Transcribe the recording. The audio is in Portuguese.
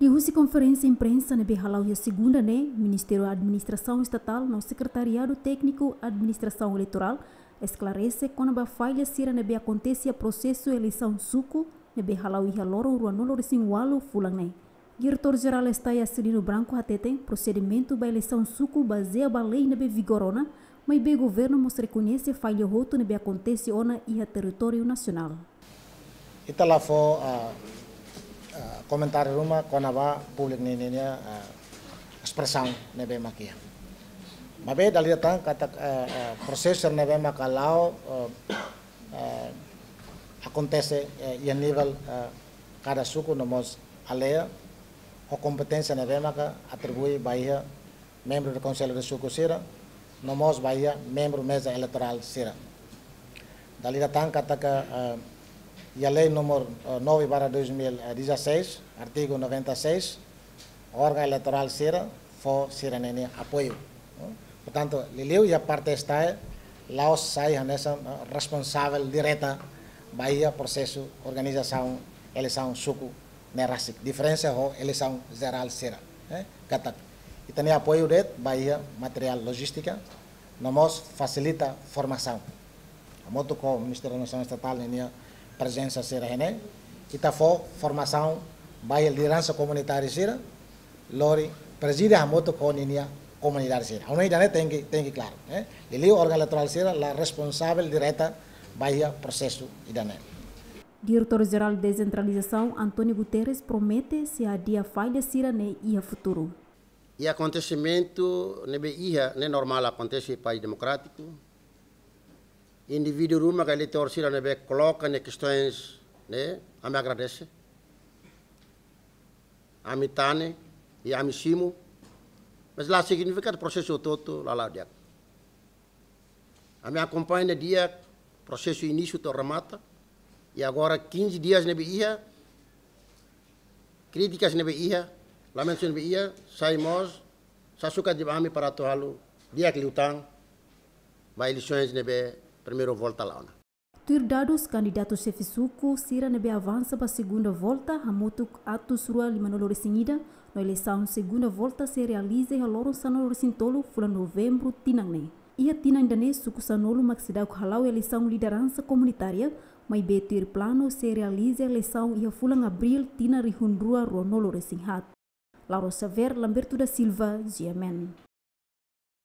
E hoje conferência imprensa na Behalau e a segunda, né? Ministério da Administração Estatal, no Secretariado Técnico Administração Eleitoral, esclarece quando a falha será na acontece a processo de eleição suco na Behalau e a Loro Ruanolo de Sinwalo Fulané. Diretor-geral está a Branco atetem procedimento da eleição suco baseia na lei na vigorona, mas o governo mostra reconhece falha roto na acontece ona e a território nacional. Está lá fora a ah, komentar rumah konaba público ni ni eh, expressão nebe mas Mabe dali a kata eh, eh, processor nebe makalao acontece a nível cada suco nomos alea o competência nebe maka atribui Bahia membro do Conselho de Suco Sira nomos Bahia membro mesa eleitoral Sira. Dali datang kata e a lei número 9 para 2016, artigo 96, órgão eleitoral Cira, for nenê apoio. Né? Portanto, Liliu e a parte está, é, Laos sai nessa eh, responsável direta Bahia processo organização eleição suco nerasic. Né, diferença é eleição geral Cira. Né? Catak. E também apoio de Bahia material logística, nós facilita formação. A moto com o Ministério da Nação Estatal, presença Sira René, Itafó, formação Baia Liderança Comunitária Sira, Lori, preside a moto coninia comunidade Sira. A unidade né, tem que, tem que claro. Né? o órgão eleitoral Sira, la responsável direta Bahia processo Idané. Diretor-Geral de Descentralização, Antônio Guterres, promete se a dia falha Sira e a futuro. E acontecimento, não é normal acontecer em país democrático, indivíduo rumo que ele torcida neve coloca né, questões né, a me agradece a me tane e a me simo mas lá significa o processo todo lá lá dia a me acompanha dia processo início to remata e agora 15 dias nebe ia críticas nebe ia lamentos nebe ia saímos sasuka de para toalo dia que lutang vai eleições nebe primeira volta lá. Tur dados candidato chefe suku sira nebe avansa para segunda volta, hamutuk atus rua lima nolore singida, no eleição segunda volta se realiza e haloro sanolo sintolo fula novembro tinangne. Ia tina indane suku sanolo maxidaku halau eleição liderança comunitária, mai betir plano se realiza eleição ia fula abril tina rihundrua rua nolore singhat. Lauro Saver, Lamberto da Silva, GMN.